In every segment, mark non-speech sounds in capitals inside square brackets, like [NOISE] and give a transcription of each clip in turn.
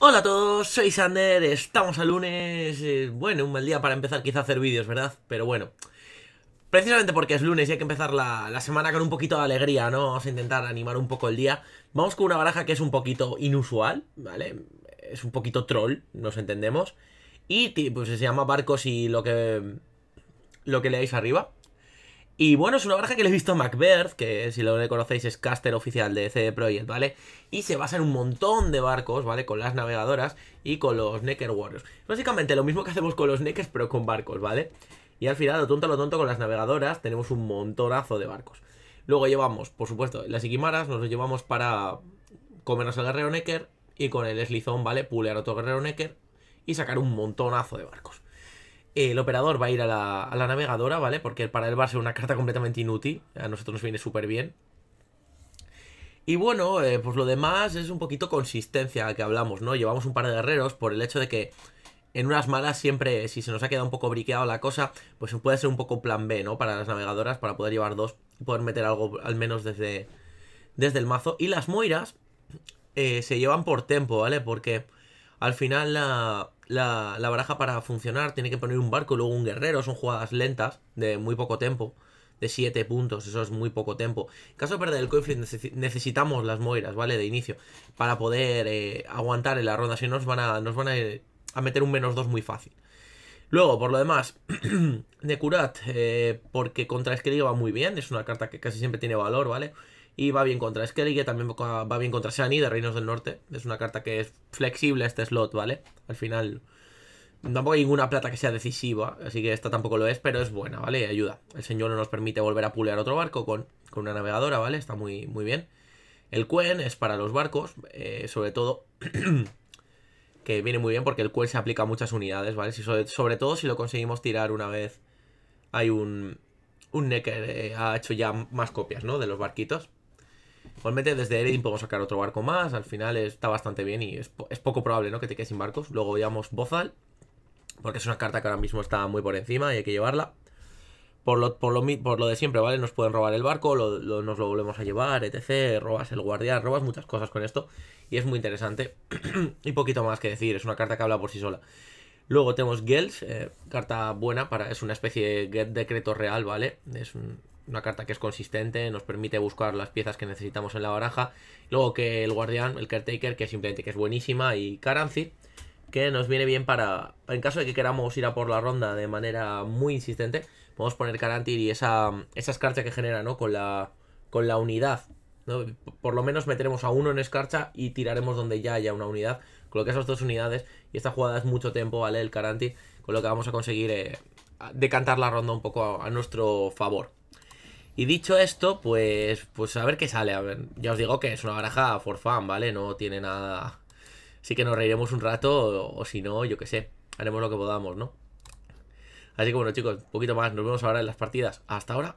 Hola a todos, soy Sander, estamos a lunes, eh, bueno, un mal día para empezar quizá a hacer vídeos, ¿verdad? Pero bueno, precisamente porque es lunes y hay que empezar la, la, semana con un poquito de alegría, ¿no? Vamos a intentar animar un poco el día. Vamos con una baraja que es un poquito inusual, ¿vale? Es un poquito troll, nos entendemos. Y pues, se llama Barcos y lo que, lo que leáis arriba. Y bueno, es una baraja que le he visto a Macbeth, que si lo conocéis es caster oficial de CD Projekt, ¿vale? Y se basa en un montón de barcos, ¿vale? Con las navegadoras y con los Necker Warriors. Básicamente lo mismo que hacemos con los Neckers, pero con barcos, ¿vale? Y al final, lo tonto, lo tonto, con las navegadoras tenemos un montonazo de barcos. Luego llevamos, por supuesto, las Iquimaras, nos los llevamos para comernos al guerrero Necker y con el Slizón, ¿vale? Pulear otro guerrero Necker y sacar un montonazo de barcos el operador va a ir a la, navegadora, ¿vale? Porque para él va a ser una carta completamente inútil. A nosotros nos viene súper bien. Y bueno, eh, pues lo demás es un poquito consistencia que hablamos, ¿no? Llevamos un par de guerreros por el hecho de que en unas malas siempre, si se nos ha quedado un poco briqueado la cosa, pues puede ser un poco plan B, ¿no? Para las navegadoras, para poder llevar dos poder meter algo al menos desde, desde el mazo. Y las moiras eh, se llevan por tempo, ¿vale? Porque al final la, la, baraja para funcionar tiene que poner un barco y luego un guerrero. Son jugadas lentas, de muy poco tiempo, de 7 puntos, eso es muy poco tiempo. En caso de perder el conflicto necesitamos las moiras, ¿vale? De inicio, para poder eh, aguantar en la ronda, si no nos van a, nos van a, a meter un menos 2 muy fácil. Luego, por lo demás, Nekurat, [CLEARS THROAT] eh, porque contra Skellige va muy bien, es una carta que casi siempre tiene valor, ¿vale? Y va bien contra Skellige, también va bien contra Shani de Reinos del Norte. Es una carta que es flexible este slot, ¿vale? Al final, tampoco hay ninguna plata que sea decisiva, así que esta tampoco lo es, pero es buena, ¿vale? Ayuda. El señor no nos permite volver a pulear otro barco con, una navegadora, ¿vale? Está muy, muy bien. El Quen es para los barcos, eh, sobre todo. [CLEARS THROAT] que viene muy bien porque el cuel se aplica a muchas unidades, ¿vale? sobre, todo si lo conseguimos tirar una vez, hay un, un Necker eh, ha hecho ya más copias, ¿no? De los barquitos. Igualmente desde Eredin podemos sacar otro barco más, al final está bastante bien y es, poco probable, ¿no? Que te quedes sin barcos. Luego llevamos Bozal, porque es una carta que ahora mismo está muy por encima y hay que llevarla por lo, por, de siempre, ¿vale? Nos pueden robar el barco, nos lo volvemos a llevar, etc. Robas el guardián, robas muchas cosas con esto. Y es muy interesante. [CLEARS THROAT] y poquito más que decir, es una carta que habla por sí sola. Luego tenemos Gels, eh, carta buena, para, es una especie de decreto real, ¿vale? Es una carta que es consistente, nos permite buscar las piezas que necesitamos en la baraja. Luego que el guardián, el caretaker, que simplemente que es buenísima, y caranci que nos viene bien para, en caso de que queramos ir a por la ronda de manera muy insistente, a poner Carantir y esa, esa escarcha que genera, ¿no? Con la, con la unidad. Por lo menos meteremos a uno en escarcha y tiraremos donde ya haya una unidad. Con que esas dos unidades, y esta jugada es mucho tiempo, ¿vale? El Caranti, con lo que vamos a conseguir eh, decantar la ronda un poco a, nuestro favor. Y dicho esto, pues, pues a ver qué sale. A ver, ya os digo que es una baraja for fun, ¿vale? No tiene nada... Así que nos reiremos un rato, o si no, yo qué sé, haremos lo que podamos, ¿no? Así que bueno, chicos, un poquito más. Nos vemos ahora en las partidas. Hasta ahora.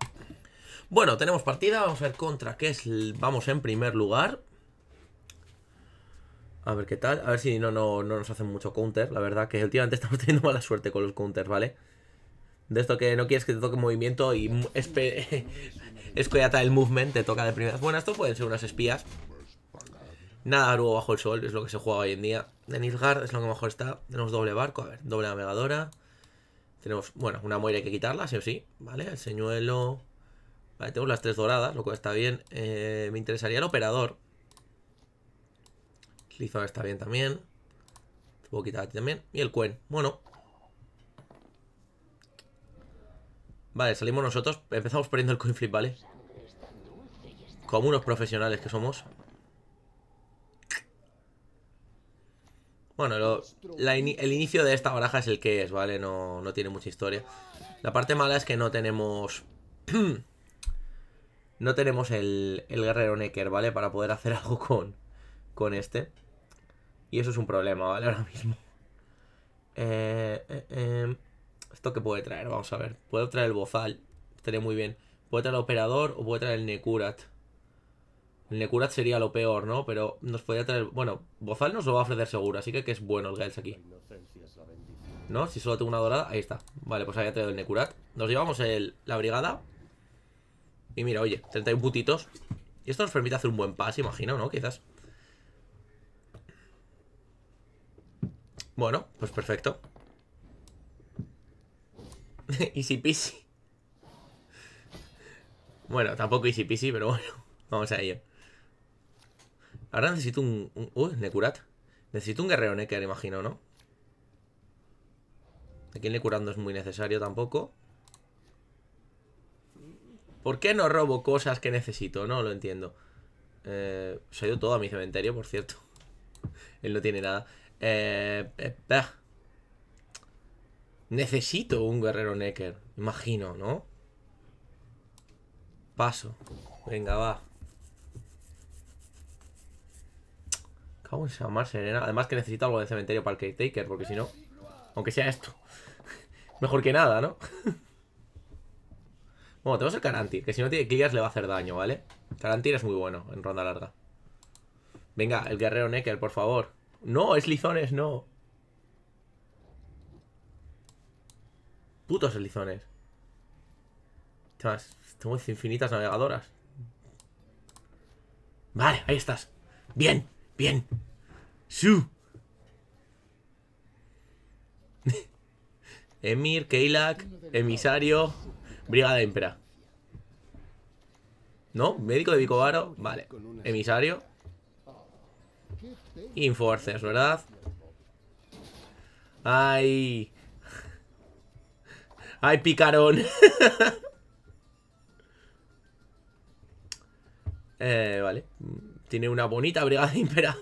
Bueno, tenemos partida. Vamos a ver contra qué es. Vamos en primer lugar. A ver qué tal. A ver si no, no, nos hacen mucho counter. La verdad que últimamente [LAUGHS] estamos teniendo mala suerte con los counters, ¿vale? De esto que no quieres que te toque movimiento y es [LAUGHS] está el movement, te toca de primeras. Bueno, esto pueden ser unas espías. Nada luego bajo el sol, es lo que se juega hoy en día. De es lo que mejor está. Tenemos doble barco, a ver, doble navegadora. Tenemos, bueno, una moira hay que quitarla, sí o sí. Vale, el señuelo. Vale, tenemos las tres doradas, lo cual está bien. Eh, me interesaría el operador. Lizard está bien también. puedo quitar aquí también. Y el cuen. Bueno. Vale, salimos nosotros. Empezamos perdiendo el coin flip, ¿vale? Como unos profesionales que somos. Bueno, el inicio de esta baraja es el que es, ¿vale? No, no tiene mucha historia. La parte mala es que no tenemos... [CLEARS THROAT] no tenemos el, el guerrero Necker, ¿vale? Para poder hacer [LAUGHS] algo con, con este. Y eso es un problema, ¿vale? Ahora mismo. Eh, eh, em, ¿Esto qué puede traer? Vamos a ver. Puedo traer el bozal. Estaría muy bien. Puede traer el operador o puede traer el Necurat. Necurat sería lo peor, ¿no? Pero nos podría traer... Bueno, Bozal nos lo va a ofrecer seguro, así que que es bueno el Gels aquí. ¿No? Si solo tengo una dorada, ahí está. Vale, pues había traído el Necurat. Nos llevamos la brigada. Y mira, oye, 31 putitos. Y esto nos permite hacer un buen pase, imagino, ¿no? Quizás. Bueno, pues perfecto. [LAUGHS] easy peasy. Bueno, tampoco easy peasy, pero bueno, [LAUGHS] vamos a ello. Ahora necesito un... un Necesito un guerrero Necker, imagino, ¿no? Aquí el curando es muy necesario tampoco. ¿Por qué no robo cosas que necesito? No lo entiendo. Eh, se ha ido todo a mi cementerio, por cierto. [LAUGHS] Él no tiene nada. Eh, necesito un guerrero Necker. Imagino, ¿no? Paso. Venga, va. Vamos a Samar Serena. Además que necesita algo de cementerio para el Caretaker, porque si no... Aunque sea esto. [LAUGHS] Mejor que nada, ¿no? [LAUGHS] bueno, tenemos el karantir que si no tiene killers le va a hacer daño, ¿vale? Karantir es muy bueno en ronda larga. Venga, el guerrero Necker, por favor. No, es lizones, no. Putos lizones. tengo infinitas navegadoras. Vale, ahí estás. Bien. Bien. su [LAUGHS] Emir, Keilak, emisario, brigada Empera. ¿No? Médico de Bicobaro? Vale. Emisario. Inforces, ¿verdad? ¡Ay! ¡Ay, picarón! [LAUGHS] eh, vale. Tiene una bonita brigada impera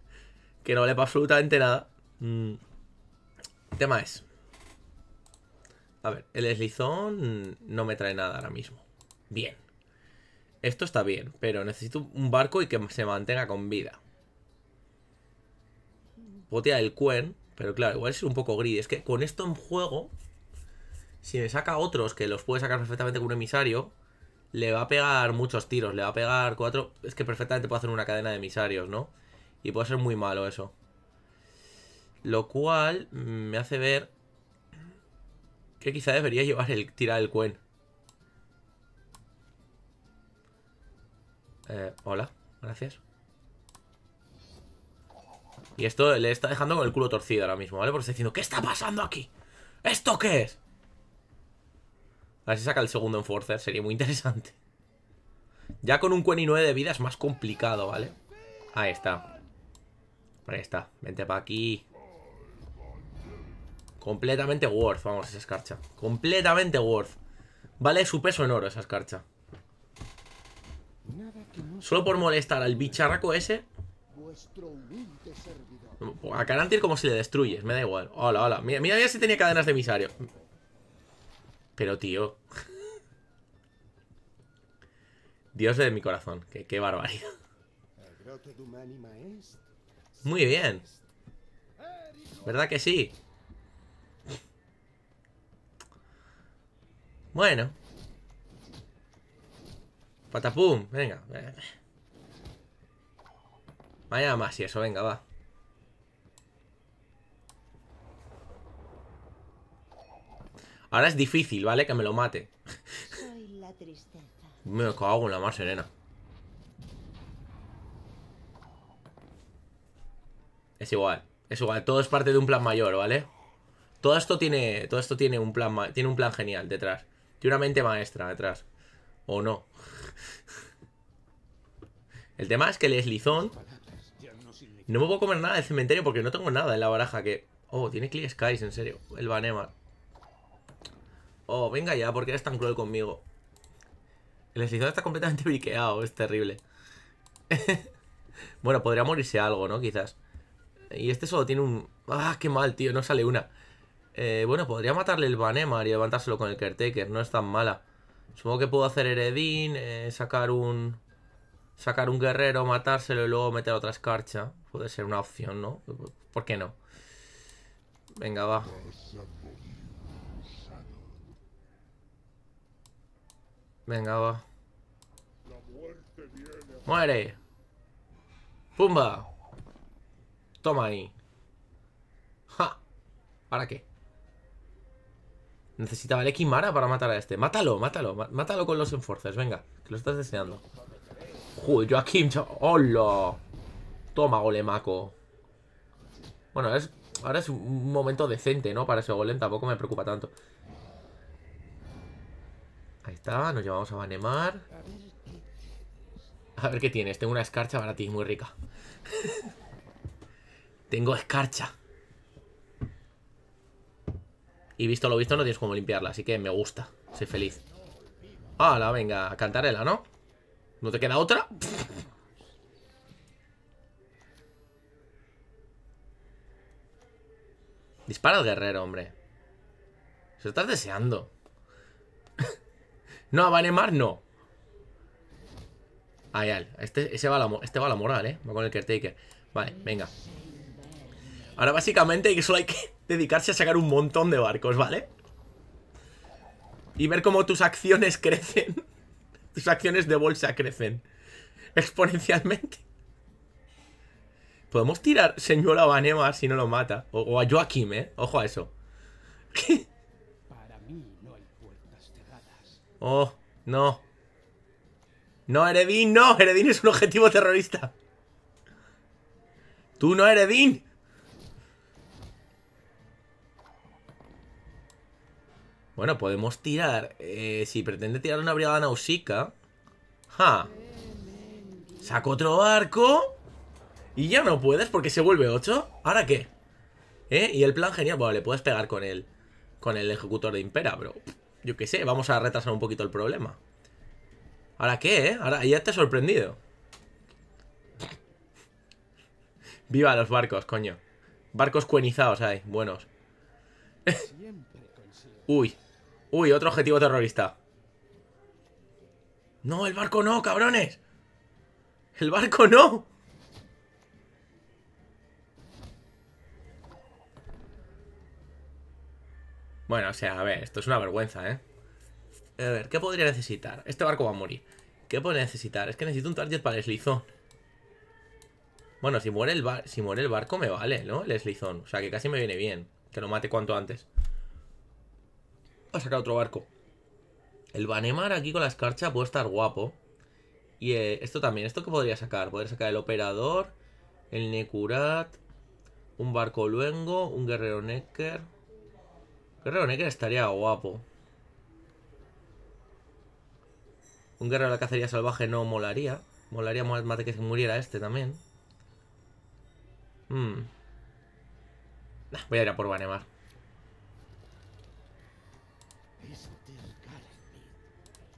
[LAUGHS] Que no le pasa absolutamente nada. Mm. tema es. A ver, el eslizón no me trae nada ahora mismo. Bien. Esto está bien, pero necesito un barco y que se mantenga con vida. Botea el Cuen, pero claro, igual es un poco gris. Es que con esto en juego, si me saca otros que los puede sacar perfectamente con un emisario, le va a pegar muchos tiros, le va a pegar cuatro... Es que perfectamente puede hacer una cadena de emisarios, ¿no? Y puede ser muy malo eso. Lo cual mm, me hace ver que quizá debería llevar el tirar el cuen. Eh, hola, gracias. Y esto le está dejando con el culo torcido ahora mismo, ¿vale? Porque está diciendo, ¿qué está pasando aquí? ¿Esto qué es? A ver si saca el segundo Enforcer, sería muy interesante. Ya con un y Q9 de vida es más complicado, ¿vale? Ahí está. Ahí está, vente para aquí. Completamente worth, vamos, esa escarcha. Completamente worth. Vale su peso en oro esa escarcha. Solo por molestar al bicharraco ese. A Carantir como si le destruyes, me da igual. Hola, hola. Mira, mira si tenía cadenas de emisario. Pero tío. [LAUGHS] Dios de mi corazón, que qué barbaridad. Muy bien. ¿Verdad que sí? Bueno. Patapum, venga. Eh. Vaya más y eso, venga, va. Ahora es difícil, ¿vale? Que me lo mate. Me cago en la mar serena. Es igual, es igual. Todo es parte de un plan mayor, ¿vale? Todo esto tiene, todo esto tiene un plan, tiene un plan genial detrás. Tiene una mente maestra detrás. O no. El tema es que el eslizón no me puedo comer nada del cementerio porque no tengo nada en la baraja que... Oh, tiene Clear Skies, en serio. El banema. Oh, venga ya, porque eres tan cruel conmigo? El deslizador está completamente Biqueado, [LAUGHS] es terrible. [LAUGHS] bueno, podría morirse algo, ¿no? Quizás. Y este solo tiene un... ¡Ah, qué mal, tío! No sale una. Eh, bueno, podría matarle el Banemar y levantárselo con el Caretaker. No es tan mala. Supongo que puedo hacer Heredín, eh, sacar un... Sacar un guerrero, matárselo y luego meter otra escarcha. Puede ser una opción, ¿no? ¿Por qué no? Venga, va. Pues, Venga, va. ¡Muere! ¡Pumba! Toma ahí. ¡Ja! ¿Para qué? Necesitaba el Ekimara para matar a este. Mátalo, mátalo. Mátalo con los enforcers, venga. Que lo estás deseando. Joder, Joaquín. ¡Hola! Toma, golemaco. Bueno, es, ahora es un momento decente, ¿no? Para ese golem tampoco me preocupa tanto. Ahí está, nos llevamos a Vanemar. A ver qué tienes. Tengo una escarcha para ti, muy rica. [LAUGHS] Tengo escarcha. Y visto lo visto, no tienes cómo limpiarla, así que me gusta. Soy feliz. Hala, venga, cantarela, ¿no? ¿No te queda otra? Dispara al guerrero, hombre. Se estás deseando. No, a Banemar no. Ahí ay. Este, ese va este va a la moral, ¿eh? Va con el Caretaker. Vale, venga. Ahora básicamente solo hay que [LAUGHS] dedicarse a sacar un montón de barcos, ¿vale? Y ver cómo tus acciones [LAUGHS] crecen. Tus acciones de bolsa crecen. Exponencialmente. Podemos tirar señora Banemar, si no lo mata. O, o a Joaquim, ¿eh? Ojo a eso. [LAUGHS] Oh, no. No, Heredín! no. Eredin es un objetivo terrorista. Tú no, Heredín! Bueno, podemos tirar. Eh, si pretende tirar una brigada nausica. Ja. Saco otro barco. Y ya no puedes porque se vuelve 8. ¿Ahora qué? ¿Eh? Y el plan genial. Bueno, le puedes pegar con él. Con el ejecutor de Impera, bro yo qué sé, vamos a retrasar un poquito el problema. ¿Ahora qué, eh? Ahora ya te he sorprendido. Viva los barcos, coño. Barcos cuenizados hay, buenos. [LAUGHS] Uy. Uy, otro objetivo terrorista. No, el barco no, cabrones. El barco no. Bueno, o sea, a ver, esto es una vergüenza, ¿eh? A ver, ¿qué podría necesitar? Este barco va a morir. ¿Qué podría necesitar? Es que necesito un target para el eslizón. Bueno, si muere el, si muere el barco me vale, ¿no? El eslizón. O sea, que casi me viene bien. Que lo mate cuanto antes. Va a sacar otro barco. El Banemar aquí con la escarcha puede estar guapo. Y eh, esto también. ¿Esto qué podría sacar? Podría sacar el operador, el necurat un barco luengo, un guerrero Necker... Guerrero Negra estaría guapo. Un guerrero de la cacería salvaje no molaría. Molaría más de que muriera este también. Hmm. voy a ir a por Vanemar.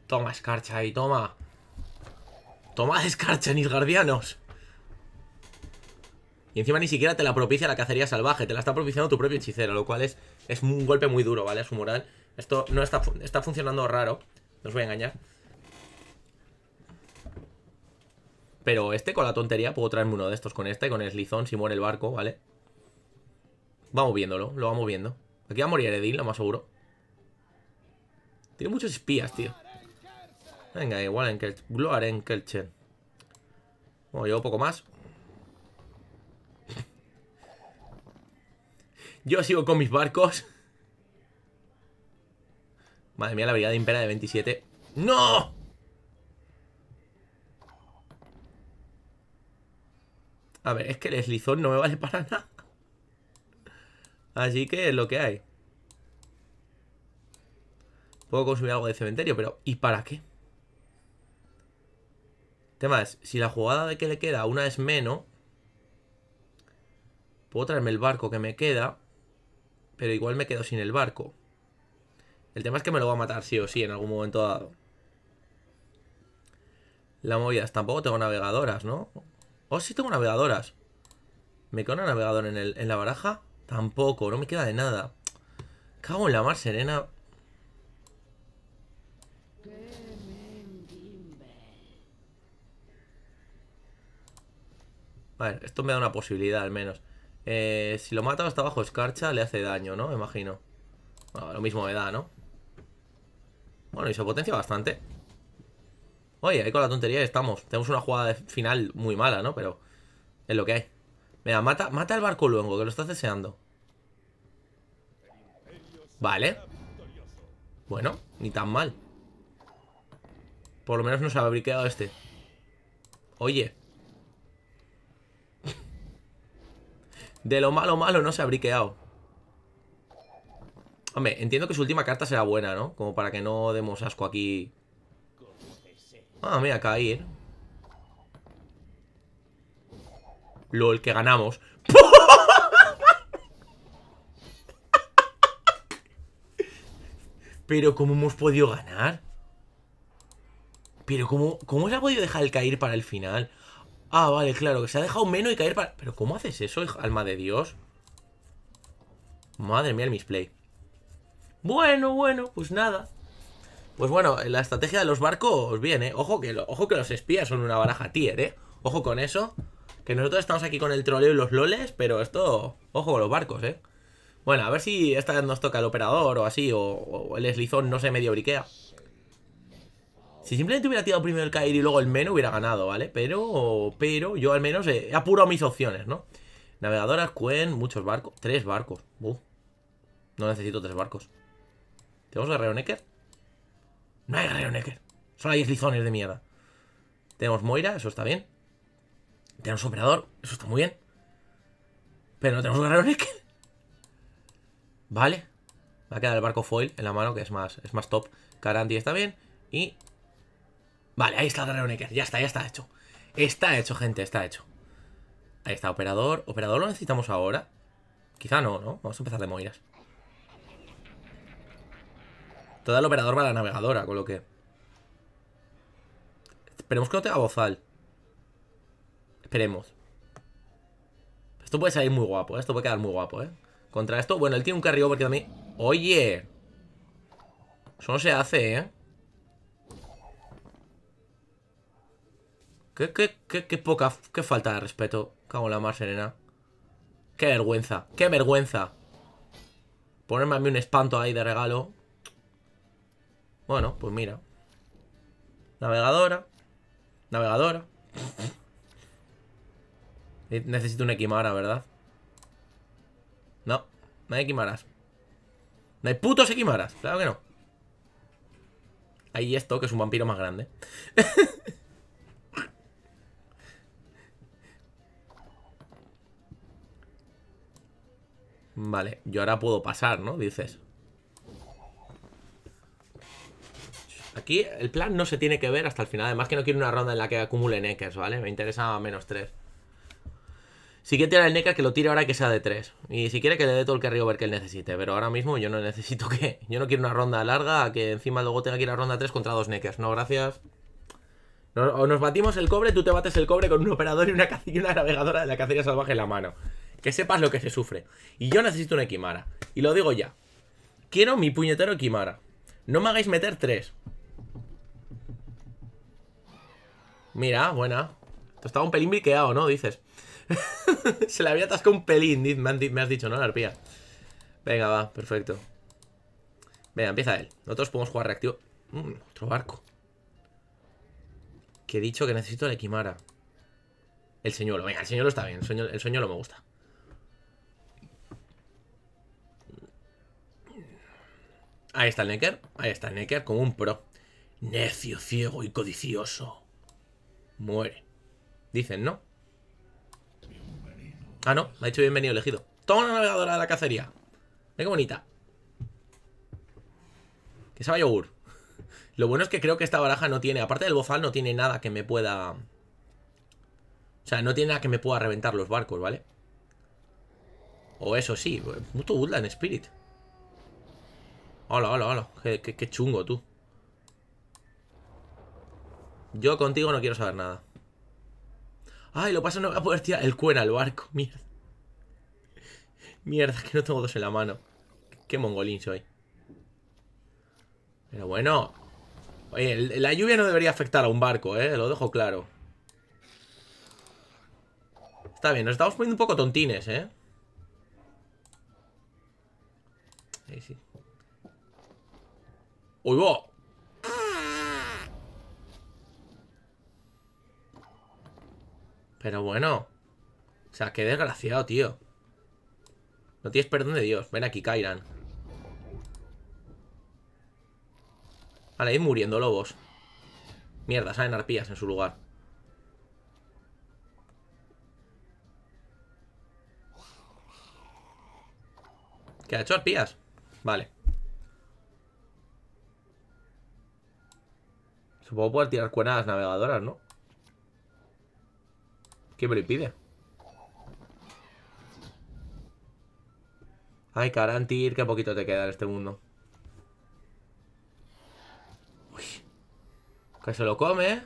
Toma escarcha ahí, toma. Toma escarcha, mis guardianos. Y encima ni siquiera te la propicia la cacería salvaje, te la está propiciando tu propio hechicero, lo cual es, es un golpe muy duro, ¿vale? A su moral. Esto no está, está funcionando raro, no os voy a engañar. Pero este con la tontería puedo traerme uno de estos con este, con el slizón, si muere el barco, ¿vale? Vamos viéndolo, lo vamos viendo. Aquí va a morir Edil, lo más seguro. Tiene muchos espías, tío. Venga, igual en en Kelchen. Bueno, llevo poco más. Yo sigo con mis barcos. Madre mía, la brigada impera de 27. ¡No! A ver, es que el eslizón no me vale para nada. Así que es lo que hay. Puedo consumir algo de cementerio, pero ¿y para qué? Tema es, si la jugada de que le queda una es menos, puedo traerme el barco que me queda pero igual me quedo sin el barco. El tema es que me lo va a matar sí o sí en algún momento dado. La movida tampoco tengo navegadoras, ¿no? Oh, sí tengo navegadoras. ¿Me queda una navegadora en, en la baraja? Tampoco, no me queda de nada. Cago en la mar serena. Vale, esto me da una posibilidad al menos. Eh, si lo mata hasta abajo escarcha, le hace daño, ¿no? Me imagino. Bueno, ah, lo mismo me da, ¿no? Bueno, y se potencia bastante. Oye, ahí con la tontería estamos. Tenemos una jugada final muy mala, ¿no? Pero es lo que hay. Mira, mata, mata al barco luengo que lo estás deseando. Vale. Bueno, ni tan mal. Por lo menos no se ha briqueado este. Oye, De lo malo malo no se ha briqueado. Hombre, entiendo que su última carta será buena, ¿no? Como para que no demos asco aquí. Ah, mira, caer. LOL, que ganamos. [LAUGHS] Pero ¿cómo hemos podido ganar? Pero ¿cómo, cómo se ha podido dejar el caer para el final? Ah, vale, claro, que se ha dejado menos y caer para... Pero ¿cómo haces eso, alma de Dios? Madre mía el misplay. Bueno, bueno, pues nada. Pues bueno, la estrategia de los barcos, viene. ¿eh? Ojo que, ojo que los espías son una baraja tier, ¿eh? Ojo con eso. Que nosotros estamos aquí con el troleo y los loles, pero esto... Ojo con los barcos, ¿eh? Bueno, a ver si esta vez nos toca el operador o así, o, el eslizón no se medio briquea. Si simplemente hubiera tirado primero el Kairi y luego el Meno, hubiera ganado, ¿vale? Pero, pero yo al menos eh, he, apurado mis opciones, ¿no? Navegadoras, Quen, muchos barcos. Tres barcos. no necesito tres barcos. ¿Tenemos Guerrero Necker? No hay Guerrero Necker. Solo hay eslizones de mierda. Tenemos Moira, eso está bien. Tenemos Superador eso está muy bien. Pero no tenemos Guerrero Necker. Vale. Va a quedar el barco foil en la mano, que es más, es más top. Caranti está bien. Y Vale, ahí está el guerrero Ya está, ya está hecho. Está hecho, gente, está hecho. Ahí está, operador. ¿Operador lo necesitamos ahora? Quizá no, ¿no? Vamos a empezar de moiras. Todo el operador va a la navegadora, con lo que... Esperemos que no tenga bozal. Esperemos. Esto puede salir muy guapo, ¿eh? esto puede quedar muy guapo, ¿eh? Contra esto, bueno, él tiene un carry porque que también... ¡Oye! Eso no se hace, ¿eh? Qué, poca, qué falta de respeto. Cago en la más Serena. Qué vergüenza, qué vergüenza. Ponerme a mí un espanto ahí de regalo. Bueno, pues mira. Navegadora. Navegadora. Necesito una Equimara, ¿verdad? No, no hay Equimaras. No hay putos Equimaras, claro que no. Hay esto, que es un vampiro más grande. [LAUGHS] Vale, yo ahora puedo pasar, ¿no? Dices. Aquí el plan no se tiene que ver hasta el final. Además que no quiero una ronda en la que acumule neckers, ¿vale? Me interesa menos 3. Si quiere tirar el que lo tire ahora que sea de 3. Y si quiere que le dé todo el carry ver que él necesite. Pero ahora mismo yo no necesito que... Yo no quiero una ronda larga a que encima luego tenga que ir a ronda 3 contra dos neckers. No, gracias. o nos batimos el cobre, tú te bates el cobre con un operador y una, y una navegadora de la cacería salvaje en la mano. Que sepas lo que se sufre. Y yo necesito una Kimara. Y lo digo ya. Quiero mi puñetero quimara No me hagáis meter tres. Mira, buena. está estaba un pelín briqueado, ¿no? Dices. [LAUGHS] se le había atascado un pelín, me, has dicho, ¿no? La arpía. Venga, va, perfecto. Venga, empieza él. Nosotros podemos jugar reactivo. Mm, otro barco. Que he dicho que necesito la Kimara. El señor Venga, el señuelo está bien. El, sueño, el me gusta. Ahí está el Necker. Ahí está el Necker como un pro. Necio, ciego y codicioso. Muere. Dicen, ¿no? Ah, no. Me ha dicho bienvenido elegido. Toma una navegadora de la cacería. Ve qué bonita. Que sabe yogur. Lo bueno es que creo que esta baraja no tiene... Aparte del bozal, no tiene nada que me pueda... O sea, no tiene nada que me pueda reventar los barcos, ¿vale? O eso sí. Mucho pues, Woodland Spirit. Hola, hola, hola. Qué, chungo, tú. Yo contigo no quiero saber nada. Ay, lo pasa, no voy a poder tirar el cuena al barco. Mierda. Mierda, que no tengo dos en la mano. Qué mongolín soy. Pero bueno. Oye, la lluvia no debería afectar a un barco, ¿eh? Lo dejo claro. Está bien, nos estamos poniendo un poco tontines, ¿eh? ¡Uy, Pero bueno. O sea, qué desgraciado, tío. No tienes perdón de Dios. Ven aquí, Kairan. Vale, ir muriendo lobos. Mierda, salen arpías en su lugar. ¿Qué ha hecho arpías? Vale. Supongo poder tirar las navegadoras, ¿no? ¿Qué me lo impide? Ay, Karantir, Que poquito te queda en este mundo. Uy. Que se lo come. ¿eh?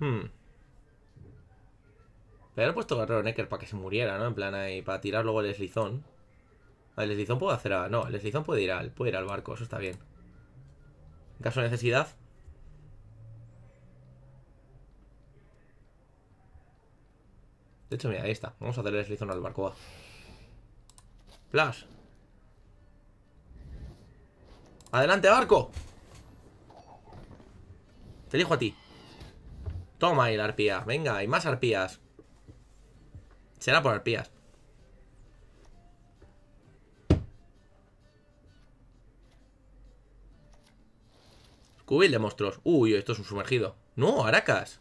Hmm. Pero han puesto a Necker para que se muriera, ¿no? En plan ahí, para tirar luego el deslizón el eslizón puedo hacer No, el puede ir, al, al barco, eso está bien. En caso de necesidad. De hecho, mira, ahí está. Vamos a hacer el al barco. Plus. ¡Adelante, barco! Te elijo a ti. Toma ahí la arpía. Venga, hay más arpías. Será por arpías. Cubil de monstruos. Uy, esto es un sumergido. No, Aracas.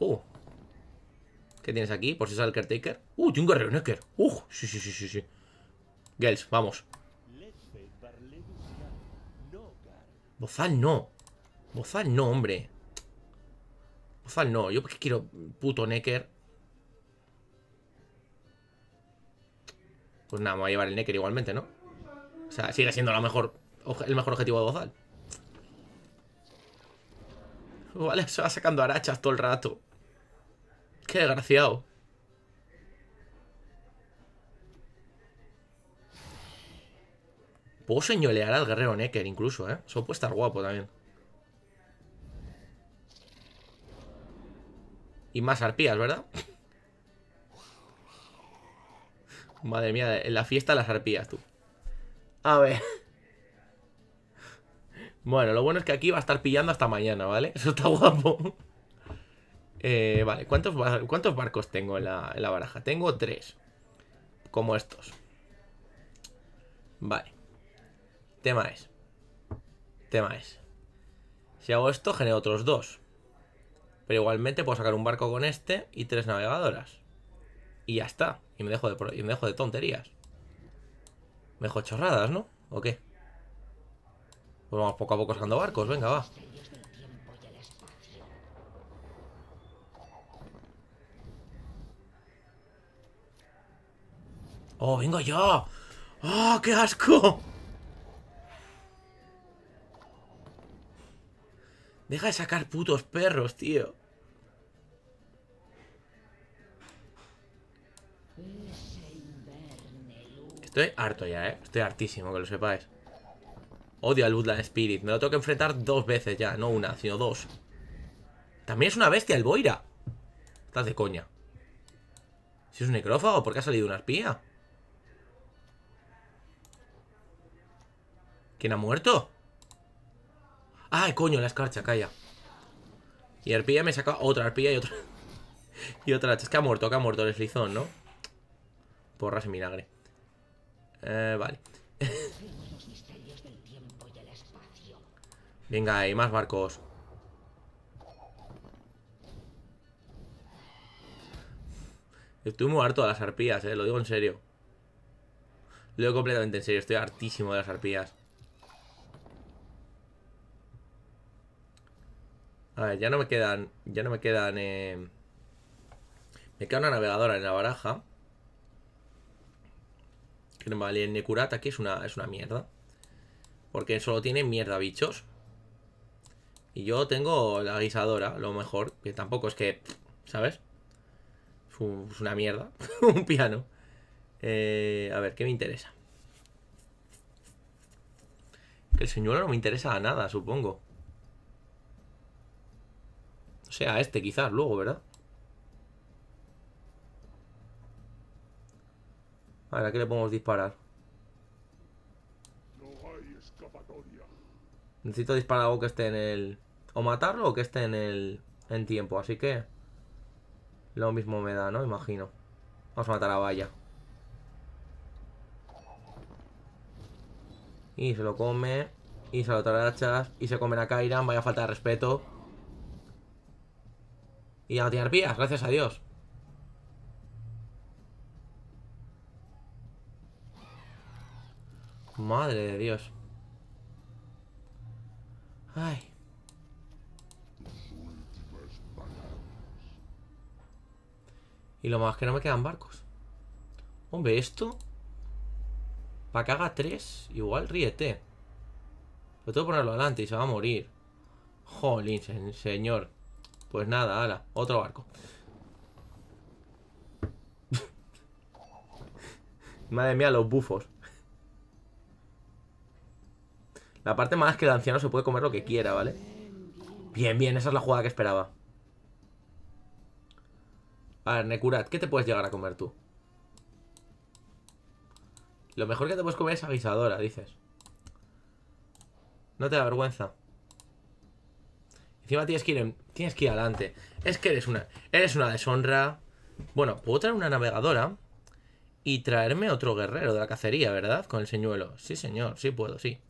Uh. ¿Qué tienes aquí? Por si sale el caretaker. Uh, tiene un guerrero necker. Uh, sí, sí, sí, sí, sí. Gels, vamos. Bozal no. Bozal no, hombre. Bozal no. Yo porque quiero puto necker. Pues nada, me voy a llevar el necker igualmente, ¿no? O sea, sigue siendo la mejor, el mejor objetivo de Bozal. [LAUGHS] ¿Vale? Se va sacando arachas todo el rato. Qué desgraciado. Puedo señolear al guerrero Necker incluso, ¿eh? Eso puede estar guapo también. Y más arpías, ¿verdad? [LAUGHS] Madre mía, en la fiesta las arpías, tú. A ver... Bueno, lo bueno es que aquí va a estar pillando hasta mañana, ¿vale? [LAUGHS] Eso está guapo. Eh, vale, ¿cuántos, barcos tengo en la, baraja? Tengo tres. Como estos. Vale. Tema es. Tema es. Si hago esto, genero otros dos. Pero igualmente puedo sacar un barco con este y tres navegadoras. Y ya está. Y me dejo de, y me dejo de tonterías. dejo chorradas, ¿no? ¿O qué? Pues vamos poco a poco sacando barcos, venga, va. ¡Oh, vengo yo! ¡Oh, qué asco! Deja de sacar putos perros, tío. Estoy harto ya, ¿eh? Estoy hartísimo, que lo sepáis. Odio al Woodland Spirit. Me lo tengo que enfrentar dos veces ya. No una, sino dos. También es una bestia el Boira. Estás de coña. Si es un necrófago, ¿por qué ha salido una espía? ¿Quién ha muerto? ¡Ay, coño! La escarcha, calla. Y arpía me saca otra arpía y otra. [LAUGHS] y otra. Es que ha muerto, que ha muerto el eslizón, ¿no? Porras y vinagre. Eh, vale. [LAUGHS] Venga, hay más barcos. Estoy muy harto de las arpías, eh, lo digo en serio. Lo digo completamente en serio, estoy hartísimo de las arpías. A ver, ya no me quedan... Ya no me quedan... Eh... Me queda una navegadora en la baraja. Que no vale. El Nekurata aquí es una, es una mierda. Porque solo tiene mierda bichos. Y yo tengo la guisadora, lo mejor, que tampoco es que, ¿sabes? Es una mierda, [LAUGHS] un piano. Eh, a ver, ¿qué me interesa? Que el señor no me interesa a nada, supongo. O sea, este quizás luego, ¿verdad? A ver, ¿a qué le podemos disparar? Necesito disparar algo que esté en el... O matarlo o que esté en el... En tiempo, así que... Lo mismo me da, ¿no? Imagino. Vamos a matar a Valla. Y se lo come. Y se lo Chas Y se come a Kairan. Vaya falta de respeto. Y a no tiene gracias a Dios. Madre de Dios. Y lo más que no me quedan barcos. Hombre, esto... Para que haga tres, igual ríete. Lo tengo que ponerlo adelante y se va a morir. Jolín, señor. Pues nada, ala, otro barco. [LAUGHS] Madre mía, los bufos. La parte mala es que el anciano se puede comer lo que quiera, ¿vale? Bien, bien, esa es la jugada que esperaba. A ver, Nekurat, ¿qué te puedes llegar a comer tú? Lo mejor que te puedes comer es avisadora, dices. No te da vergüenza. Encima tienes que ir, tienes que ir adelante. Es que eres una, eres una deshonra. Bueno, puedo traer una navegadora y traerme otro guerrero de la cacería, ¿verdad? Con el señuelo. Sí, señor, sí puedo, sí.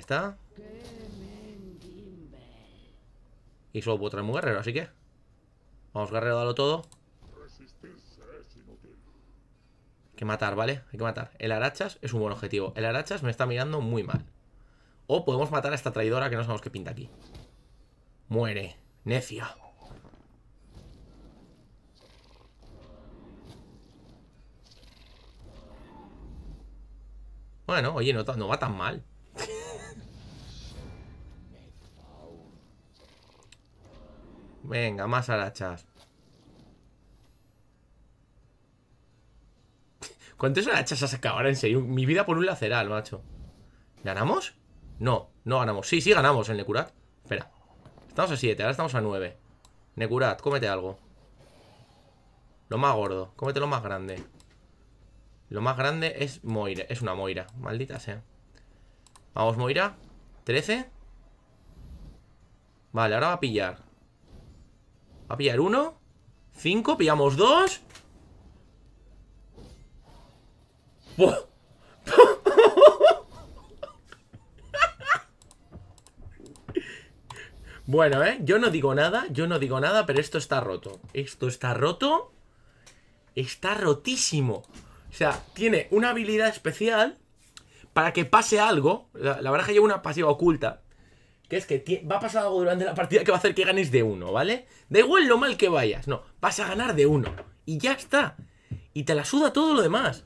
está. Y solo puedo traer un guerrero, así que... Vamos, guerrero, dalo todo. Hay que matar, ¿vale? Hay que matar. El Arachas es un buen objetivo. El Arachas me está mirando muy mal. O podemos matar a esta traidora que no sabemos qué pinta aquí. Muere, necia. Bueno, oye, no va tan mal. Venga, más arachas. [LAUGHS] ¿Cuántas arachas has sacado ahora en serio? Mi vida por un laceral, macho. ¿Ganamos? No, no ganamos. Sí, sí ganamos el Necurat. Espera. Estamos a 7, ahora estamos a 9. Necurat, cómete algo. Lo más gordo, cómete lo más grande. Lo más grande es Moira. Es una Moira, maldita sea. Vamos, Moira. 13. Vale, ahora va a pillar. Va a pillar uno. Cinco, pillamos dos. [LAUGHS] Bueno, ¿eh? Yo no digo nada, yo no digo nada, pero esto está roto. Esto está roto. Está rotísimo. O sea, tiene una habilidad especial para que pase algo. La, la que lleva una pasiva oculta que es que va a pasar algo durante la partida que va a hacer que ganes de uno, ¿vale? Da igual lo mal que vayas, no, vas a ganar de uno. Y ya está. Y te la suda todo lo demás.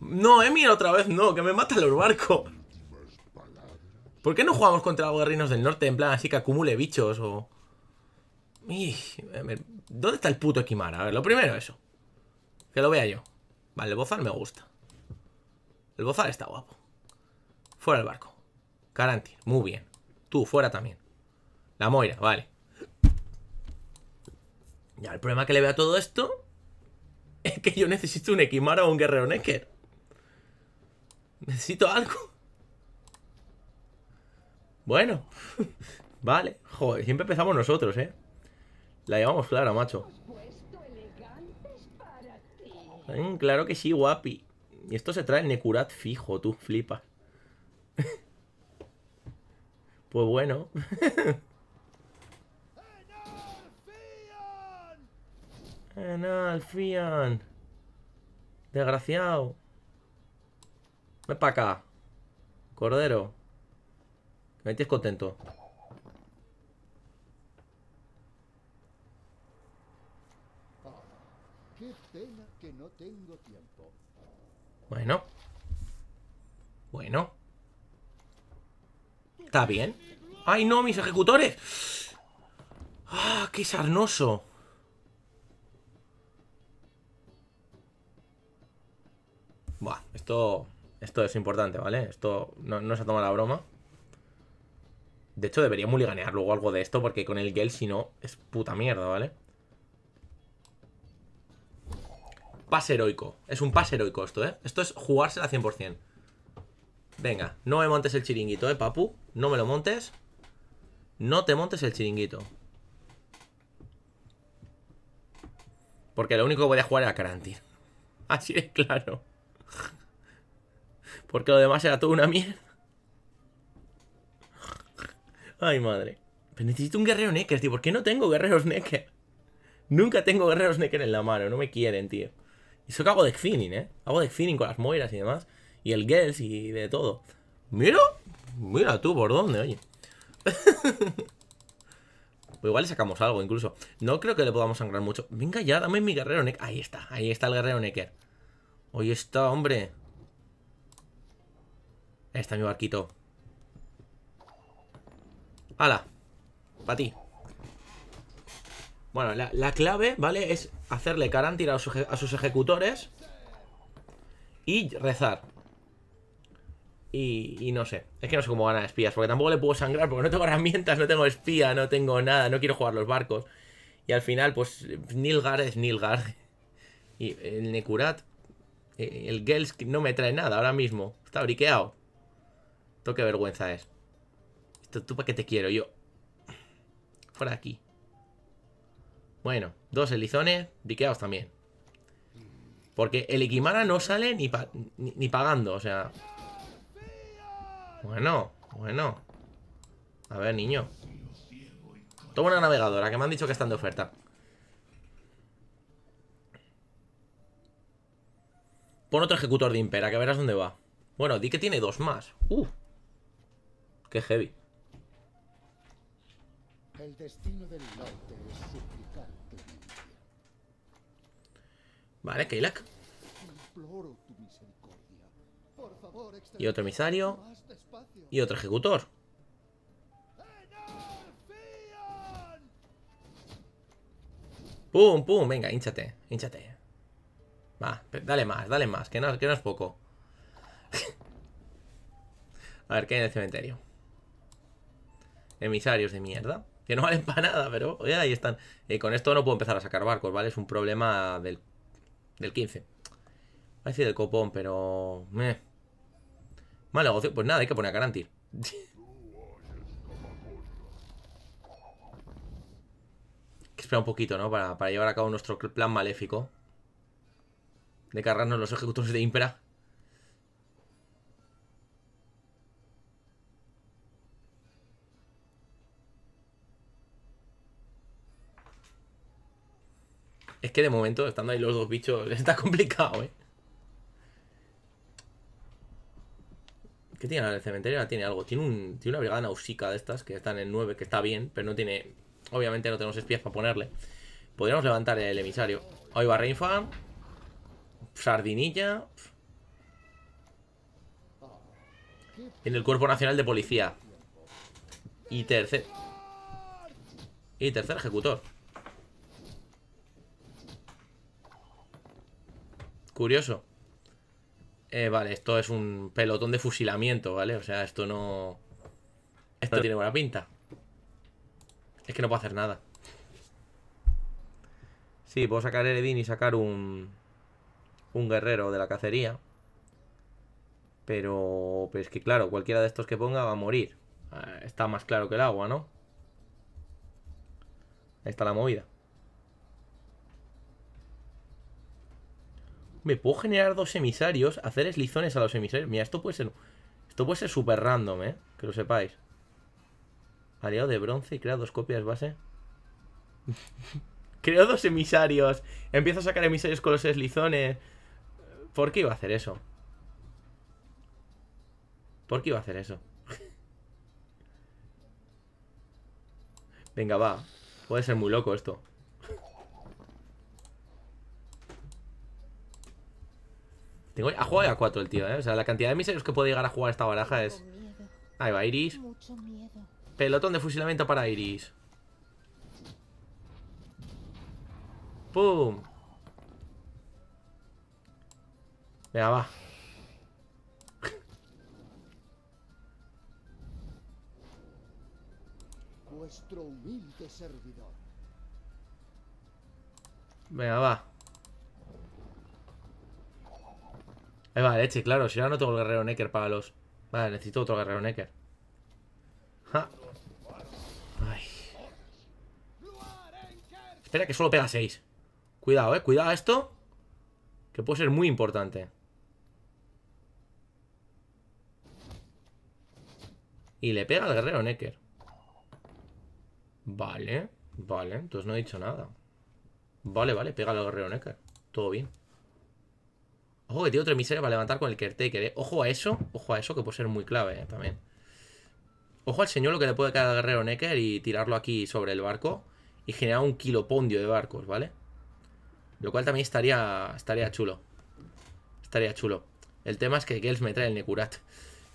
No, Emir, otra vez no, que me mata el barco. ¿Por qué no jugamos contra los de del Norte? En plan, así que acumule bichos o... ¿Dónde está el puto Kimara? A ver, lo primero eso. Que lo vea yo. Vale, el bozal me gusta. El bozal está guapo. Fuera el barco. Carantín, muy bien. Tú, fuera también. La Moira, vale. Ya, el problema que le veo a todo esto [LAUGHS] es que yo necesito un Equimara o un Guerrero Necker. Necesito algo. Bueno, [LAUGHS] vale. Joder, siempre empezamos nosotros, ¿eh? La llevamos clara, macho. Mm, claro que sí, guapi. Y esto se trae el Nekurat fijo, tú, flipas. Pues bueno. Enalfian. Desgraciado. Ven para acá. Cordero. Que me tienes contento. qué pena que no tengo tiempo. Bueno. Bueno. ¿Está bien? ¡Ay, no! ¡Mis ejecutores! ¡Ah, qué sarnoso! Buah, esto... Esto es importante, ¿vale? Esto no, se toma la broma. De hecho, debería mulliganear luego algo de esto, porque con el Gel, si no, es puta mierda, ¿vale? Pase heroico. Es un pase heroico esto, ¿eh? Esto es jugársela 100%. Venga, no me montes el chiringuito, eh, papu. No me lo montes. No te montes el chiringuito. Porque lo único que voy a jugar a tío [LAUGHS] Así de claro. [LAUGHS] Porque lo demás era toda una mierda. [LAUGHS] Ay, madre. Pero necesito un guerrero Necker, tío. ¿Por qué no tengo guerreros Necker? Nunca tengo guerreros Necker en la mano. No me quieren, tío. Y eso que hago de Finning, ¿eh? Hago de Finning con las moiras y demás y el Guess y de todo. Mira, mira tú por dónde, oye. [LAUGHS] pues igual sacamos algo incluso. No creo que le podamos sangrar mucho. Venga ya, dame mi guerrero Necker. Ahí está, ahí está el guerrero Necker. hoy está, hombre. Ahí está mi barquito. ¡Hala! Para ti. Bueno, la, clave, ¿vale? Es hacerle carantir a sus ejecutores y rezar. Y, no sé, es que no sé cómo ganar espías, porque tampoco le puedo sangrar, porque no tengo [LAUGHS] herramientas, no tengo espía, no tengo nada, no quiero jugar los barcos. Y al final, pues Nilgar es Nilgar. Y el Necurat eh, el Gels no me trae nada ahora mismo, está briqueado. Esto qué vergüenza es. Esto tú para qué te quiero yo. Fuera de aquí. Bueno, dos elizones, briqueados también. Porque el Ikimara no sale ni pagando, o sea... Bueno, bueno. A ver, niño. Toma una navegadora, que me han dicho que están de oferta. Pon otro ejecutor de Impera, que verás dónde va. Bueno, di que tiene dos más. ¡Uh! ¡Qué heavy! Vale, Keilak Y otro emisario y otro ejecutor. ¡Pum, pum! Venga, hinchate, hinchate. Va, dale más, dale más, que no, es poco. [LAUGHS] A ver, ¿qué hay en el cementerio? Emisarios de mierda. Que no valen para nada, pero oye, ahí están. Eh, con esto no puedo empezar a sacar barcos, ¿vale? Es un problema del, del 15. Va a decir del copón, pero... Meh. Mal negocio. Pues nada, hay que poner a Garantir. hay [LAUGHS] que esperar un poquito, ¿no? Para, llevar a cabo nuestro plan maléfico. De cargarnos los ejecutores de Impera. Es que de momento, estando ahí los dos bichos, [LAUGHS] está complicado, ¿eh? ¿Qué tiene el cementerio? Tiene algo. Tiene, un, tiene una brigada nausica de estas que están en 9, que está bien, pero no tiene. Obviamente no tenemos espías para ponerle. Podríamos levantar el emisario. Ahí va Sardinilla. En el Cuerpo Nacional de Policía. Y tercer. Y tercer ejecutor. Curioso. Eh, vale, esto es un pelotón de fusilamiento, ¿vale? O sea, esto no... Esto tiene buena pinta. Es que no puedo hacer nada. Sí, puedo sacar edín y sacar un... Un guerrero de la cacería. Pero... Pero es que claro, cualquiera de estos que ponga va a morir. Ah, está más claro que el agua, ¿no? Ahí está la movida. Me puedo generar dos emisarios, hacer eslizones a los emisarios. Mira, esto puede ser. Esto puede ser súper random, ¿eh? Que lo sepáis. Aliado de bronce y crea dos copias base. [LAUGHS] Creo dos emisarios. Empiezo a sacar emisarios con los eslizones. ¿Por qué iba a hacer eso? ¿Por qué iba a hacer eso? [LAUGHS] Venga, va. Puede ser muy loco esto. Ha jugado a 4 el tío, ¿eh? O sea, la cantidad de miserios que puede llegar a jugar esta baraja es... Ahí va, Iris. Pelotón de fusilamiento para Iris. ¡Pum! Venga, va. Vuestro humilde servidor. Venga, va. Ahí leche, claro. Si ahora no tengo el guerrero Necker para los... Vale, necesito otro guerrero Necker. Espera, que solo pega 6. Cuidado, eh. Cuidado esto. Que puede ser muy importante. Y le pega al guerrero Necker. Vale, vale. Entonces no he dicho nada. Vale, vale. Pega al guerrero Necker. Todo bien. Ojo, que tiene otro emisario para levantar con el Caretaker, eh. Ojo a eso, ojo a eso, que puede ser muy clave eh, también. Ojo al señor lo que le puede caer al guerrero Necker y tirarlo aquí sobre el barco y generar un kilopondio de barcos, ¿vale? Lo cual también estaría, estaría chulo. Estaría chulo. El tema es que Gels me trae el Nekurat. [LAUGHS]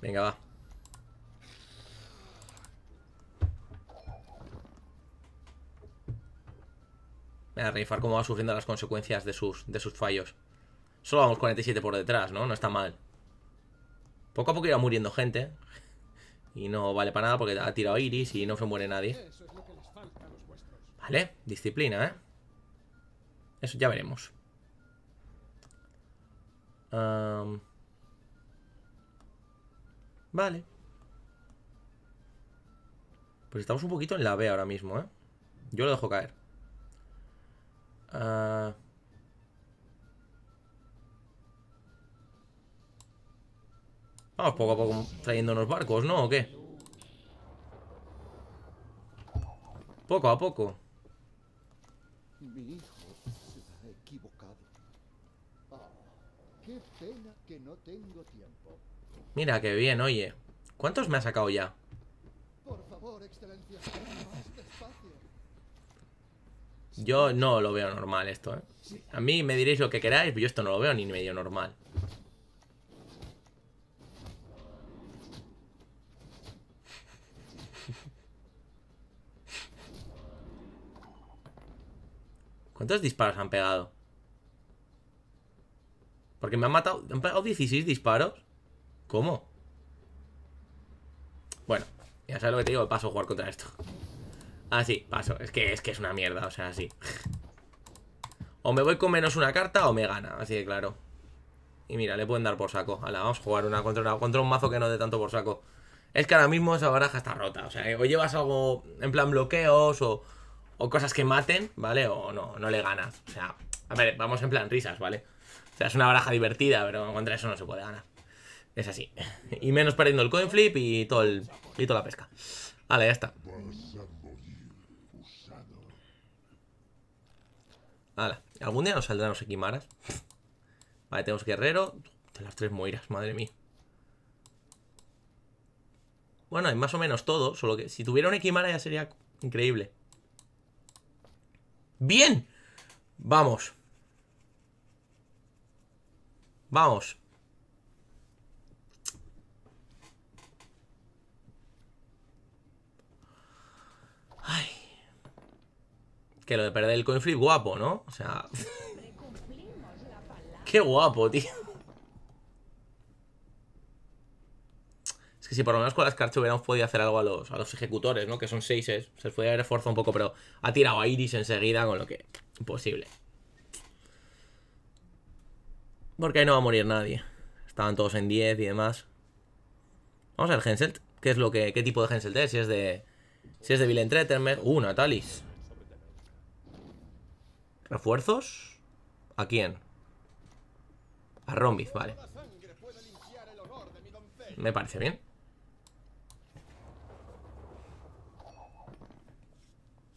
Venga, va. a rifar cómo va sufriendo las consecuencias de sus, de sus fallos. Solo vamos 47 por detrás, ¿no? No está mal. Poco a poco irá muriendo gente. Y no vale para nada porque ha tirado Iris y no se muere nadie. Vale, disciplina, ¿eh? Eso ya veremos. Vale. Pues estamos un poquito en la B ahora mismo, ¿eh? Yo lo dejo caer. Ah. Vamos poco a poco trayendo barcos, ¿no? ¿O qué? Poco a poco. Mi hijo se ha equivocado. Ah, que Mira, qué bien, oye. ¿Cuántos me ha sacado ya? Por favor, excelencia. Yo no lo veo normal esto, ¿eh? A mí me diréis lo que queráis, pero yo esto no lo veo ni medio normal. ¿Cuántos disparos han pegado? Porque me han matado... ¿Han pegado 16 disparos? ¿Cómo? Bueno, ya sabes lo que te digo, paso a jugar contra esto. Ah, sí, paso. Es que, es que es una mierda, o sea, sí. O me voy con menos una carta o me gana, así de claro. Y mira, le pueden dar por saco. vamos a jugar una contra, contra un mazo que no dé tanto por saco. Es que ahora mismo esa baraja está rota. O sea, eh, o llevas algo en plan bloqueos o, cosas que maten, ¿vale? O no, no le ganas. O sea, a ver, vamos en plan risas, ¿vale? O sea, es una baraja divertida, pero contra eso no se puede ganar. Es así. [LAUGHS] Y menos perdiendo el coin flip y, todo y toda la pesca. Vale, ya está. Hala. Algún día nos saldrán los equimaras. Vale, tenemos guerrero. De las tres moiras, madre mía. Bueno, hay más o menos todo. Solo que si tuviera un equimara ya sería increíble. ¡Bien! Vamos. Vamos. Ay. Que lo de perder el coin flip, guapo, ¿no? O sea... [LAUGHS] Qué guapo, tío. Es que si por lo menos con las cartas hubiéramos podido hacer algo a los, a los ejecutores, ¿no? Que son es Se les puede haber esforzado un poco, pero ha tirado a Iris enseguida con lo que... Imposible. Porque ahí no va a morir nadie. Estaban todos en 10 y demás. Vamos a ver Henselt. ¿Qué es lo que... ¿Qué tipo de Henselt es? Si es de... Si es de Bill Uh, Natalis. ¿Refuerzos? ¿A quién? A Rombiz, vale. Me parece bien.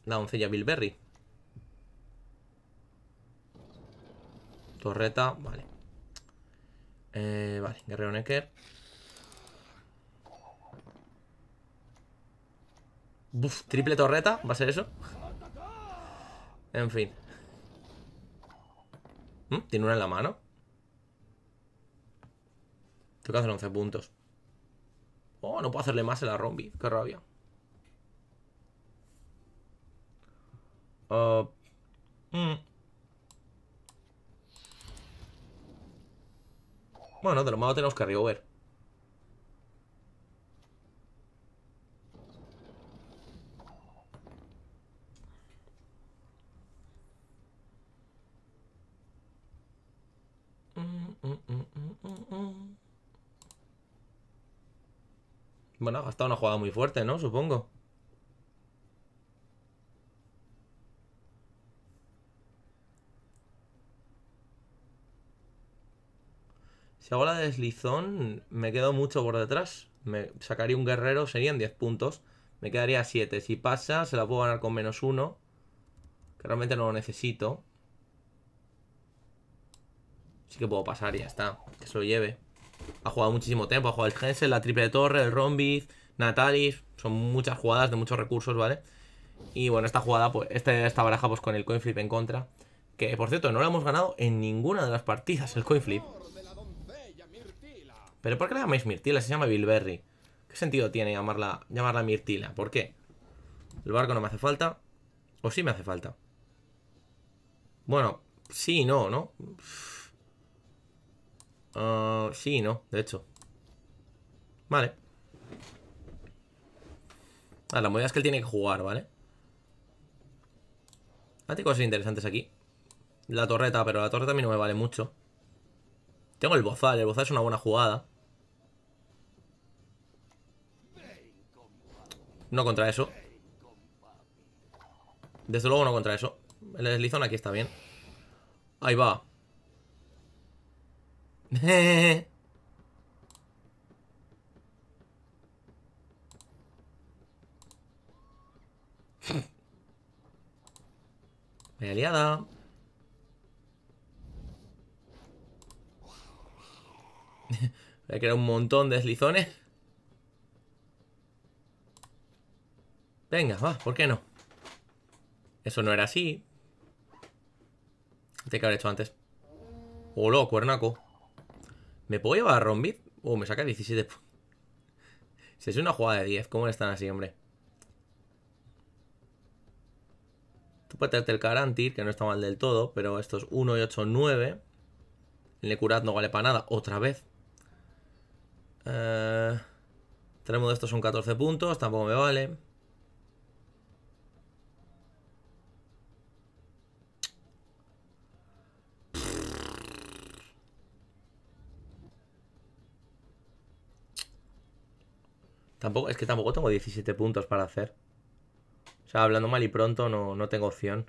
La doncella Bilberry. Torreta, vale. Eh, vale, Guerrero Necker. Buf, triple torreta, ¿va a ser eso? En fin. ¿Mm? Tiene una en la mano. Tengo que hacer 11 puntos. Oh, no puedo hacerle más a la Rombi. Qué rabia. Uh, mm. Bueno, de lo malo tenemos que reover. Bueno, ha gastado una jugada muy fuerte, ¿no? Supongo. Si hago la deslizón, me quedo mucho por detrás. Me sacaría un guerrero, serían 10 puntos. Me quedaría 7. Si pasa, se la puedo ganar con menos 1. Que realmente no lo necesito. Sí que puedo pasar y ya está. Que se lo lleve ha jugado muchísimo tiempo, ha jugado el Gensel, la triple torre, el Rombi, Natalis, son muchas jugadas de muchos recursos, ¿vale? Y bueno, esta jugada, pues, esta, esta baraja pues con el coin flip en contra, que por cierto, no la hemos ganado en ninguna de las partidas, el coin flip. ¿Pero por qué la llamáis Mirtila? Se llama Bilberry. ¿Qué sentido tiene llamarla, llamarla Mirtila? ¿Por qué? El barco no me hace falta. ¿O sí me hace falta? Bueno, sí y no, ¿no? Ah, sí no, de hecho. Vale. A ah, la movida es que él tiene que jugar, ¿vale? hay cosas interesantes aquí. La torreta, pero la torreta a mí no me vale mucho. Tengo el bozal, el bozal es una buena jugada. No contra eso. Desde luego no contra eso. El deslizón aquí está bien. Ahí va me [LAUGHS] aliada [LAUGHS] Voy a crear un montón de deslizones. Venga, va, ¿por qué no? Eso no era así. Te que haber hecho antes. loco, cuernaco. ¿Me puedo llevar a Rombit? Uh, me saca 17 [LAUGHS] Si es una jugada de 10, ¿cómo le están así, hombre? Tú puedes traerte el Karantir que no está mal del todo, pero esto es 1 y 8, 9. El Nekurat no vale para nada, otra vez. Eh, tenemos de estos son 14 puntos, tampoco me vale. Tampoco, es que tampoco tengo 17 puntos para hacer. O sea, hablando mal y pronto no, no tengo opción.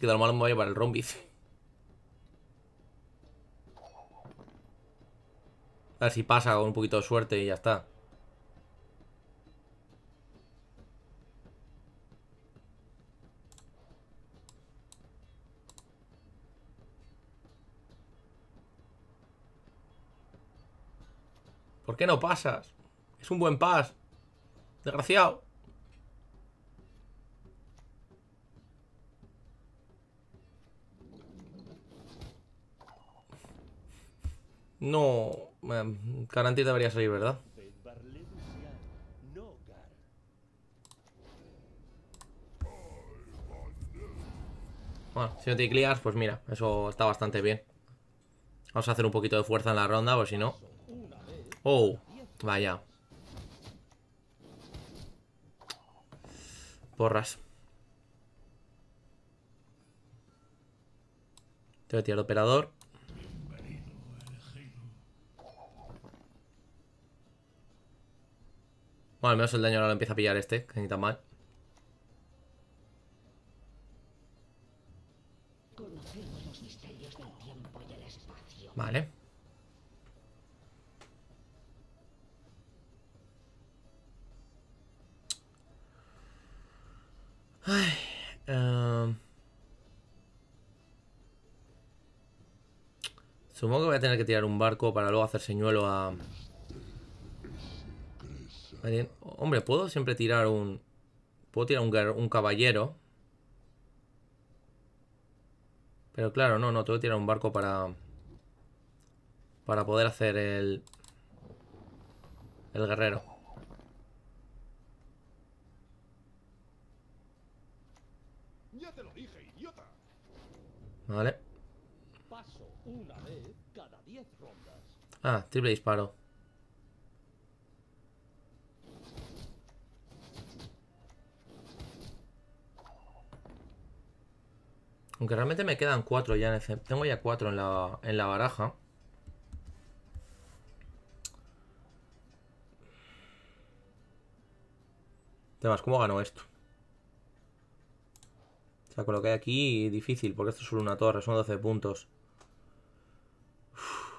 que de lo malo me voy a llevar el rombis. A ver si pasa con un poquito de suerte y ya está. ¿Por qué no pasas? Es un buen pas. Desgraciado. No. Garanti debería salir, ¿verdad? Bueno, si no te clears, pues mira, eso está bastante bien. Vamos a hacer un poquito de fuerza en la ronda, o pues si no, Oh, vaya. Porras. Tengo a tirar operador. Bueno, al menos el daño ahora lo empieza a pillar este, que ni tan mal. Vale. Supongo que voy a tener que tirar un barco para luego hacer señuelo a... Hombre, puedo siempre tirar un... Puedo tirar un, un caballero. Pero claro, no, no, tengo que tirar un barco para... Para poder hacer el... El guerrero. Ya te lo dije, Vale. Ah, triple disparo. Aunque realmente me quedan cuatro ya en Tengo ya cuatro en la, en la baraja. Además, ¿cómo gano esto? O sea, con que aquí, difícil, porque esto es solo una torre, son 12 puntos. Uff.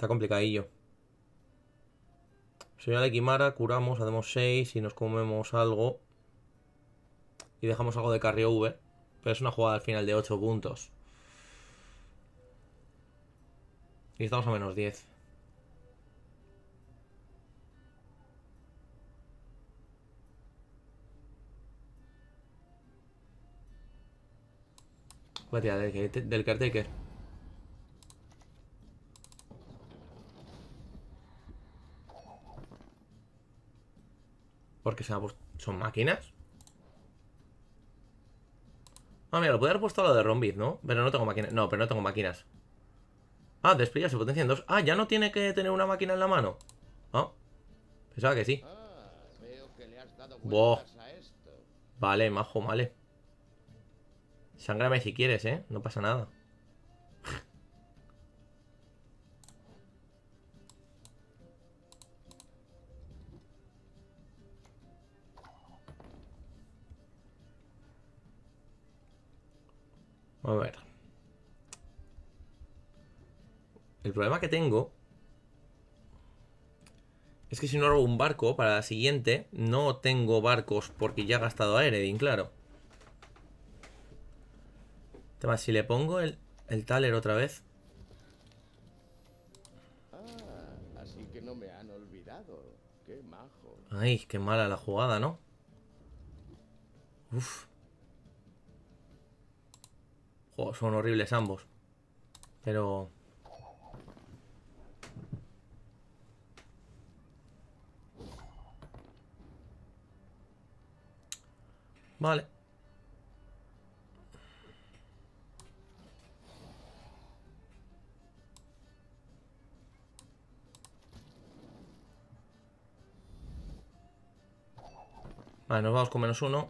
Está complicadillo. Señora de Kimara, curamos, hacemos 6 y nos comemos algo. Y dejamos algo de carry V. Pero es una jugada al final de 8 puntos. Y estamos a menos 10. Voy a del, del Porque ¿Son máquinas? Ah, mira, lo puede haber puesto a lo de Rombit, ¿no? Pero no tengo máquinas. No, pero no tengo máquinas. Ah, despliega, se potencia en dos. Ah, ya no tiene que tener una máquina en la mano. Ah, pensaba que sí. Ah, vale, majo, vale. Sangrame si quieres, ¿eh? No pasa nada. A ver. El problema que tengo es que si no hago un barco para la siguiente, no tengo barcos porque ya he gastado a Eredin, claro. si le pongo el, el taler otra vez. Ah, así que no me han olvidado. Qué majo. Ay, qué mala la jugada, ¿no? Uf son horribles ambos. Pero... Vale. Vale, nos vamos con menos uno.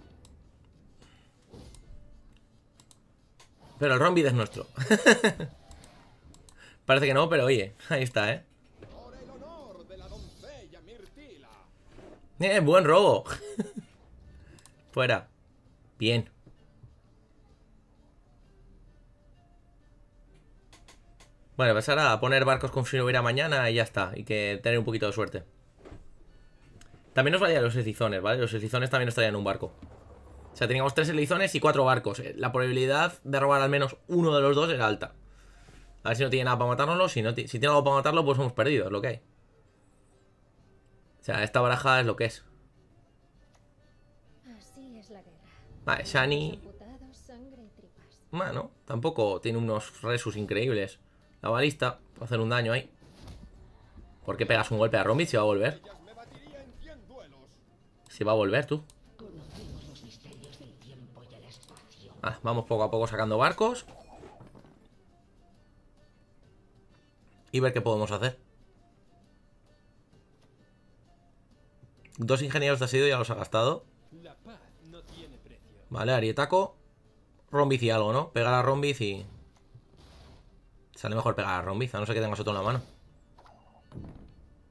Pero el rombide es nuestro. [LAUGHS] Parece que no, pero oye, ahí está, ¿eh? ¡Eh, buen robo! [LAUGHS] Fuera. Bien. Bueno, pasar a poner barcos con a mañana y ya está. Y que tener un poquito de suerte. También nos valían los eslizones, ¿vale? Los hecizones también estarían en un barco. O sea, teníamos tres elizones y cuatro barcos. Eh, la probabilidad de robar al menos uno de los dos era alta. A ver si no tiene nada para matárnoslo. Si, si tiene algo para matarlo, pues hemos perdido, es lo que hay. O sea, esta baraja es lo que es. Vale, Shani. Bueno, tampoco tiene unos resus increíbles. La balista va a hacer un daño ahí. ¿Por qué pegas un golpe a Romit si va a volver? Si va a volver tú. Ah, vamos poco a poco sacando barcos. Y ver qué podemos hacer. Dos ingenieros de asedio ya los ha gastado. Vale, Arietaco. Rombiz y algo, ¿no? Pegar a Rombiz y... Sale mejor pegar a Rombiz, a no ser que tengas otro en la mano.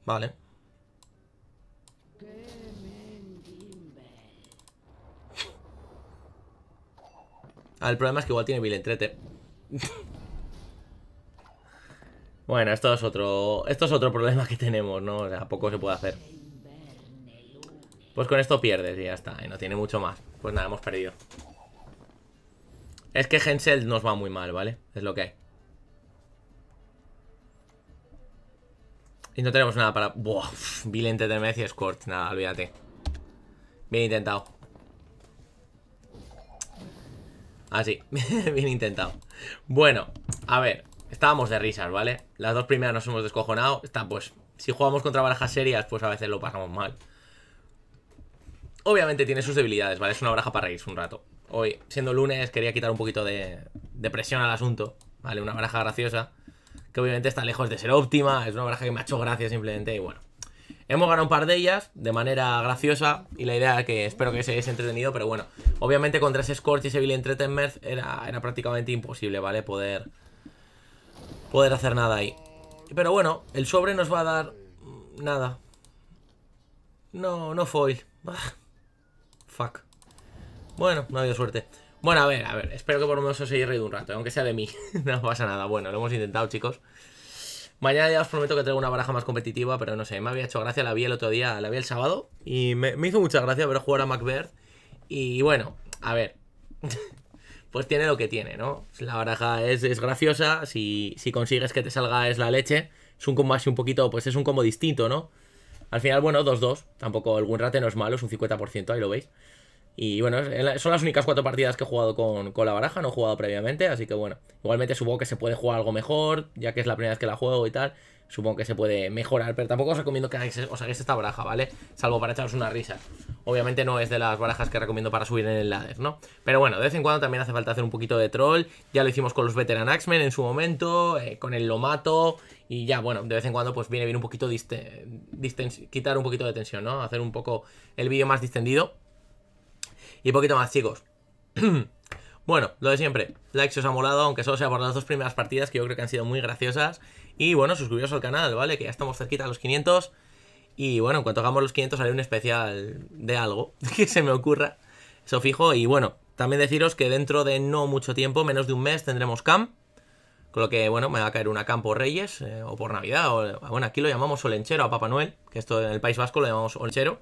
Vale. Ah, el problema es que igual tiene mil entrete. bueno, esto es otro. Esto es otro problema que tenemos, ¿no? O sea, poco se puede hacer. Pues con esto pierdes y ya está. Y no tiene mucho más. Pues nada, hemos perdido. Es que Hensel nos va muy mal, ¿vale? Es lo que hay. Y no tenemos nada para... Buah, vil de y Scorch Nada, olvídate. Bien intentado. Así, ah, [LAUGHS] bien intentado Bueno, a ver Estábamos de risas, ¿vale? Las dos primeras nos hemos descojonado Está, pues, si jugamos contra barajas serias Pues a veces lo pasamos mal Obviamente tiene sus debilidades, ¿vale? Es una baraja para reírse un rato Hoy, siendo lunes, quería quitar un poquito de, presión al asunto ¿Vale? Una baraja graciosa Que obviamente está lejos de ser óptima Es una baraja que me ha hecho gracia simplemente Y bueno Hemos ganado un par de ellas de manera graciosa y la idea es que espero que se hayáis entretenido, pero bueno, obviamente contra ese Scorch y Seville Entertainment era, era prácticamente imposible, ¿vale? Poder, poder hacer nada ahí. Pero bueno, el sobre nos va a dar nada. No, no foil. Ah, fuck. Bueno, no ha habido suerte. Bueno, a ver, a ver, espero que por lo menos os hayáis reído un rato, aunque sea de mí. [LAUGHS] no pasa nada, bueno, lo hemos intentado, chicos. Mañana ya os prometo que traigo una baraja más competitiva, pero no sé, me había hecho gracia, la vi el otro día, la vi el sábado y me, hizo mucha gracia ver jugar a Macbeth. Y bueno, a ver, [LAUGHS] pues tiene lo que tiene, ¿no? La baraja es, es graciosa, si, si, consigues que te salga es la leche, es un combo así un poquito, pues es un como distinto, ¿no? Al final, bueno, 2-2, tampoco el rate no es malo, es un 50%, ahí lo veis. Y bueno, son las únicas cuatro partidas que he jugado con, con, la baraja, no he jugado previamente, así que bueno, igualmente supongo que se puede jugar algo mejor, ya que es la primera vez que la juego y tal, supongo que se puede mejorar, pero tampoco os recomiendo que os hagáis esta baraja, ¿vale? Salvo para echaros una risa. Obviamente no es de las barajas que recomiendo para subir en el ladder, ¿no? Pero bueno, de vez en cuando también hace falta hacer un poquito de troll, ya lo hicimos con los Veteran Axemen en su momento, eh, con el Lomato, y ya, bueno, de vez en cuando pues viene bien un poquito, quitar un poquito de tensión, ¿no? Hacer un poco el vídeo más distendido y poquito más, chicos. [CLEARS THROAT] bueno, lo de siempre, like si os ha molado, aunque solo sea por las dos primeras partidas, que yo creo que han sido muy graciosas. Y bueno, suscribiros al canal, ¿vale? Que ya estamos cerquita a los 500. Y bueno, en cuanto hagamos los 500 haré un especial de algo [LAUGHS] que se me ocurra. Eso fijo. Y bueno, también deciros que dentro de no mucho tiempo, menos de un mes, tendremos camp. Con lo que, bueno, me va a caer una camp por Reyes eh, o por Navidad. O, bueno, aquí lo llamamos Olenchero a Papá Noel, que esto en el País Vasco lo llamamos Olenchero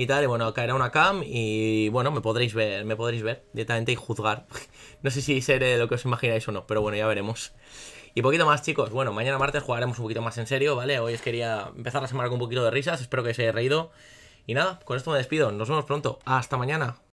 y tal. Y bueno, caerá una cam y bueno, me podréis ver, me podréis ver directamente y juzgar. [LAUGHS] no sé si seré lo que os imagináis o no, pero bueno, ya veremos. Y poquito más, chicos. Bueno, mañana martes jugaremos un poquito más en serio, ¿vale? Hoy os quería empezar la semana con un poquito de risas. Espero que os hayáis reído. Y nada, con esto me despido. Nos vemos pronto. Hasta mañana.